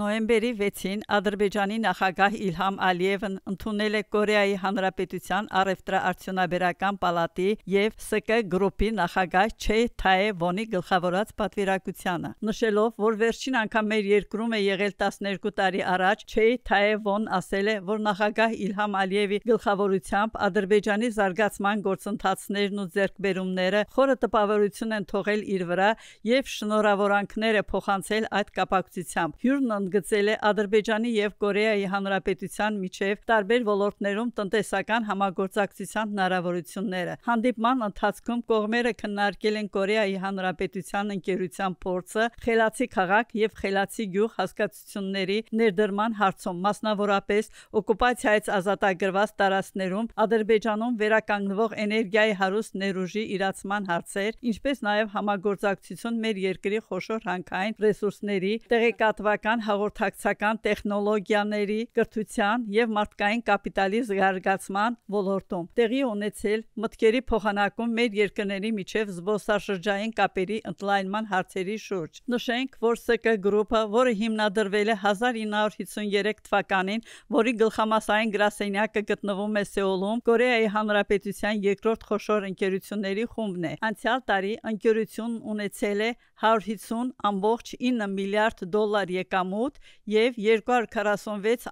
Նոյեմբերի 6-ին Ադրբեջանի նախագահ Իլհամ Ալիևն ընդունել է Կորեայի Հանրապետության առևտրաարդյունաբերական պալատի եւ ՍԿ գրուպի նախագահ Չե Թայե Վոնի գլխավորած պատվիրակությանը, նշելով, որ վերջին անգամ մեր երկրում է եղել 12 տարի առաջ, Չե Թայե Վոն ասել է, որ նախագահ Իլհամ Ալիևի գլխավորությամբ Ադրբեջանի զարգացման գործընթացներն ու ձեռքբերումները խորը տպավորություն են թողել իր վրա եւ շնորհավորանքներ է փոխանցել այդ կապակցությամբ։ Հյուրն ընդգծել է Ադրբեջանի եւ Կորեայի Հանրապետության միջև տարբեր ոլորտներում տնտեսական համագործակցության հնարավորությունները։ Հանդիպման ընթացքում կողմերը քննարկել են Կորեայի Հանրապետության ընկերության փորձը, Խելացի քաղաք եւ Խելացի գյուղ հասկացությունների ներդրման հարցում, մասնավորապես օկուպացիայից ազատագրված տարածքներում Ադրբեջանում վերականգնվող էներգիայի հարուստ ներուժի իրացման հարցեր, ինչպես նաեւ համագործակցություն մեր երկրի խոշոր հանքային ռեսուրսների տեղեկատվական հաղորդակցական տեխնոլոգիաների կրթության եւ մարդկային կապիտալի զարգացման ոլորտում տեղի ունեցել մտքերի փոխանակում մեր երկրների միջև զբոսաշրջային կապերի ընդլայնման հարցերի շուրջ։ Նշենք, որ ՍԿ գրուպը, որը հիմնադրվել է 1953 թվականին, որի գլխամասային գրասենյակը գտնվում է Սեուլում, Կորեայի Հանրապետության երկրորդ խոշոր ընկերությունների խումբն է։ Անցյալ տարի ընկերությունն ունեցել է 150.9 միլիարդ դոլար եկամուտ մոտ եւ 246.9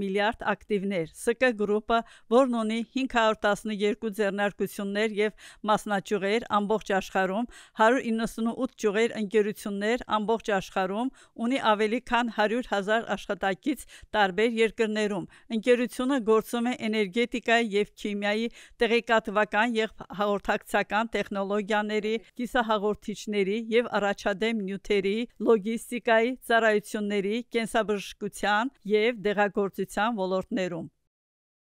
միլիարդ ակտիվներ։ ՍԿ գրուպը, որն ունի 512 ձեռնարկություններ եւ մասնաճյուղեր ամբողջ աշխարհում, 198 ճյուղեր ընկերություններ ամբողջ աշխարհում, ունի ավելի քան 100 000 աշխատակից տարբեր երկրներում։ Ընկերությունը գործում է էներգետիկայի եւ քիմիայի տեղեկատվական եւ հաղորդակցական տեխնոլոգիաների, կիսահաղորդիչների եւ առաջադեմ նյութերի, լոգիստիկայի, ծառայության ծառայությունների, կենսաբժշկության եւ դեղագործության ոլորտներում։